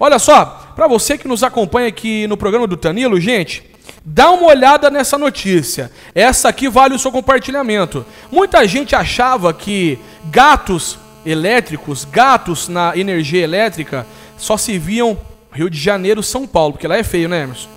Olha só, para você que nos acompanha aqui no programa do Tanilo, gente, Dá uma olhada nessa notícia. Essa aqui vale o seu compartilhamento. Muita gente achava que gatos elétricos, gatos na energia elétrica, só se viam Rio de Janeiro, São Paulo, porque lá é feio, né, Emerson?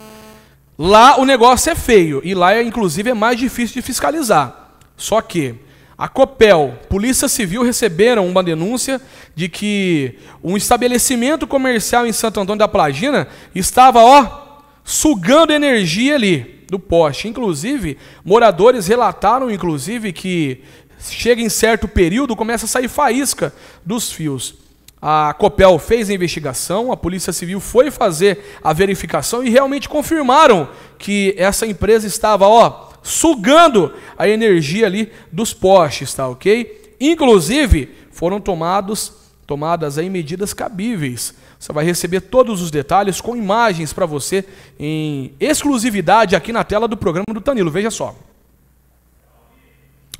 Lá o negócio é feio e lá, inclusive, é mais difícil de fiscalizar. Só que a Copel, Polícia Civil receberam uma denúncia de que um estabelecimento comercial em Santo Antônio da Plagina estava, ó, sugando energia ali do poste. Inclusive, moradores relataram inclusive que chega em certo período começa a sair faísca dos fios. A Copel fez a investigação, a Polícia Civil foi fazer a verificação e realmente confirmaram que essa empresa estava, ó, sugando a energia ali dos postes, tá ok? Inclusive, foram tomados, tomadas aí medidas cabíveis. Você vai receber todos os detalhes com imagens para você em exclusividade aqui na tela do programa do Tanilo. Veja só.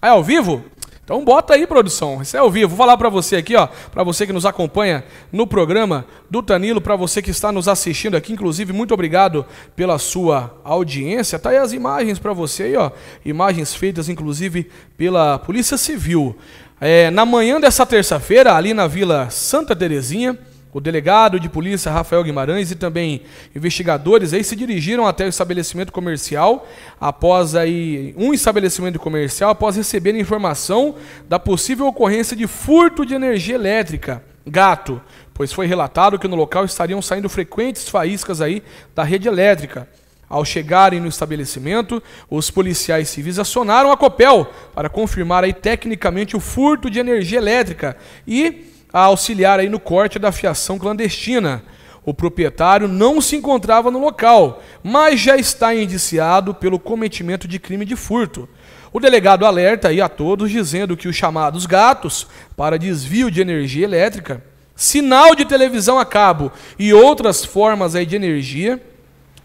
É ao vivo? Então bota aí, produção. Isso é ao vivo. Vou falar para você aqui, ó, para você que nos acompanha no programa do Tanilo, para você que está nos assistindo aqui, inclusive, muito obrigado pela sua audiência. Tá aí as imagens para você aí, ó. Imagens feitas inclusive pela Polícia Civil. É, na manhã dessa terça-feira, ali na Vila Santa Terezinha, o delegado de polícia Rafael Guimarães e também investigadores aí se dirigiram até o estabelecimento comercial após aí um estabelecimento comercial após receber informação da possível ocorrência de furto de energia elétrica, gato, pois foi relatado que no local estariam saindo frequentes faíscas aí da rede elétrica. Ao chegarem no estabelecimento, os policiais civis acionaram a Copel para confirmar aí tecnicamente o furto de energia elétrica e a auxiliar aí no corte da fiação clandestina. O proprietário não se encontrava no local, mas já está indiciado pelo cometimento de crime de furto. O delegado alerta aí a todos dizendo que os chamados gatos para desvio de energia elétrica, sinal de televisão a cabo e outras formas aí de energia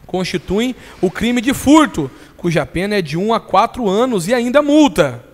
constituem o crime de furto, cuja pena é de 1 a 4 anos e ainda multa.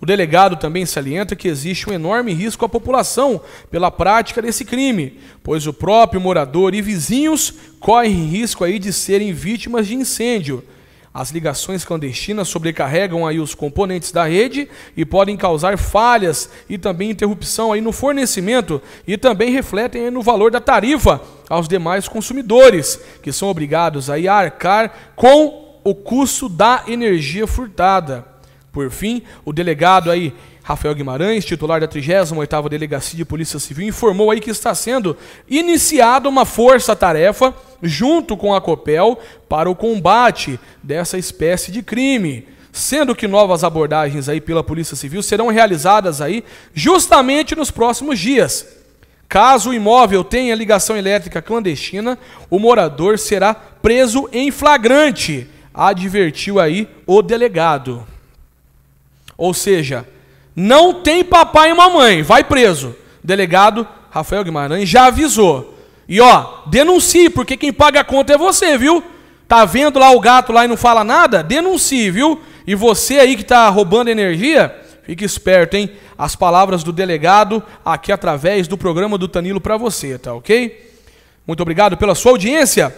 O delegado também salienta que existe um enorme risco à população pela prática desse crime, pois o próprio morador e vizinhos correm risco aí de serem vítimas de incêndio. As ligações clandestinas sobrecarregam aí os componentes da rede e podem causar falhas e também interrupção aí no fornecimento e também refletem no valor da tarifa aos demais consumidores, que são obrigados aí a arcar com o custo da energia furtada. Por fim, o delegado aí, Rafael Guimarães, titular da 38ª Delegacia de Polícia Civil, informou aí que está sendo iniciada uma força-tarefa junto com a COPEL para o combate dessa espécie de crime sendo que novas abordagens aí pela Polícia Civil serão realizadas aí justamente nos próximos dias. Caso o imóvel tenha ligação elétrica clandestina, o morador será preso em flagrante, advertiu aí o delegado. Ou seja, não tem papai e mamãe, vai preso. O delegado Rafael Guimarães já avisou. E ó, denuncie, porque quem paga a conta é você, viu? Tá vendo lá o gato lá e não fala nada? Denuncie, viu? E você aí que tá roubando energia, fique esperto, hein? As palavras do delegado aqui através do programa do Tanilo para você, tá OK? Muito obrigado pela sua audiência.